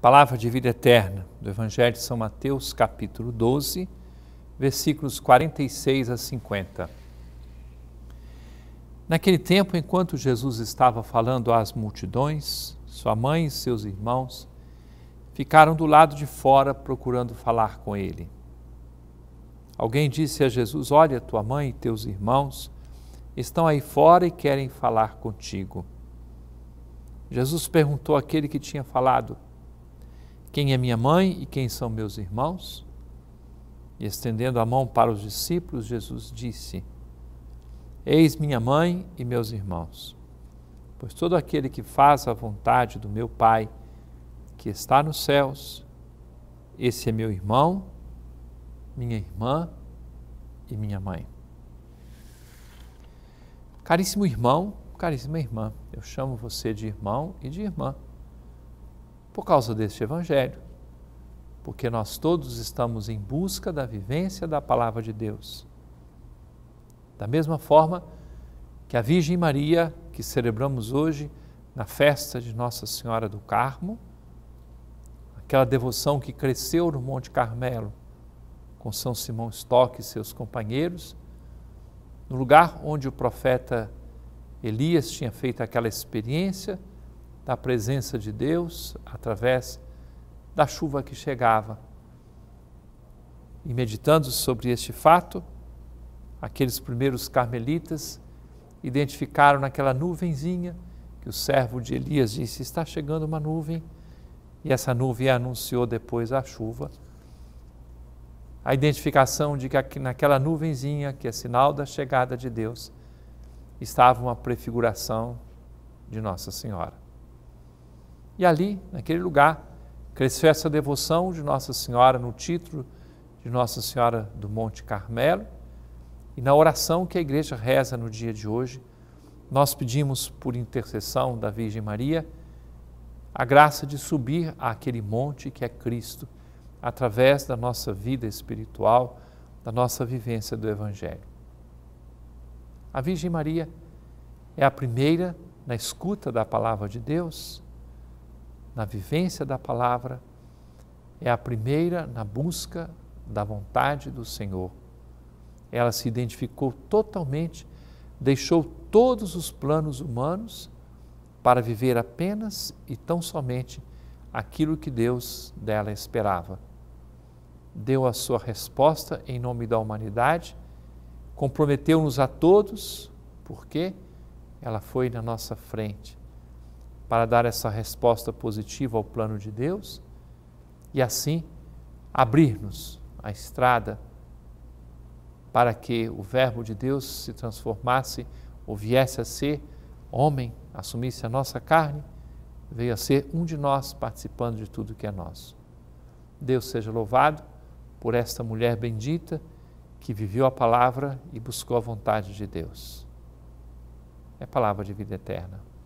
Palavra de vida eterna do Evangelho de São Mateus, capítulo 12, versículos 46 a 50. Naquele tempo, enquanto Jesus estava falando às multidões, sua mãe e seus irmãos ficaram do lado de fora procurando falar com ele. Alguém disse a Jesus: Olha, tua mãe e teus irmãos estão aí fora e querem falar contigo. Jesus perguntou àquele que tinha falado: quem é minha mãe e quem são meus irmãos? E estendendo a mão para os discípulos, Jesus disse: Eis minha mãe e meus irmãos. Pois todo aquele que faz a vontade do meu Pai, que está nos céus, esse é meu irmão, minha irmã e minha mãe. Caríssimo irmão, caríssima irmã, eu chamo você de irmão e de irmã por causa deste Evangelho, porque nós todos estamos em busca da vivência da palavra de Deus. Da mesma forma que a Virgem Maria, que celebramos hoje na festa de Nossa Senhora do Carmo, aquela devoção que cresceu no Monte Carmelo com São Simão Stock e seus companheiros, no lugar onde o profeta Elias tinha feito aquela experiência da presença de Deus através da chuva que chegava. E meditando sobre este fato, aqueles primeiros carmelitas identificaram naquela nuvenzinha que o servo de Elias disse: Está chegando uma nuvem, e essa nuvem anunciou depois a chuva. A identificação de que naquela nuvenzinha, que é sinal da chegada de Deus, estava uma prefiguração de Nossa Senhora. E ali, naquele lugar, cresceu essa devoção de Nossa Senhora no título de Nossa Senhora do Monte Carmelo. E na oração que a igreja reza no dia de hoje, nós pedimos por intercessão da Virgem Maria a graça de subir àquele monte que é Cristo, através da nossa vida espiritual, da nossa vivência do Evangelho. A Virgem Maria é a primeira na escuta da palavra de Deus, na vivência da palavra, é a primeira na busca da vontade do Senhor. Ela se identificou totalmente, deixou todos os planos humanos para viver apenas e tão somente aquilo que Deus dela esperava. Deu a sua resposta em nome da humanidade, comprometeu-nos a todos, porque ela foi na nossa frente para dar essa resposta positiva ao plano de Deus e assim abrir-nos a estrada para que o Verbo de Deus se transformasse ou viesse a ser homem, assumisse a nossa carne, veio a ser um de nós participando de tudo que é nosso. Deus seja louvado por esta mulher bendita que viveu a palavra e buscou a vontade de Deus. É palavra de vida eterna.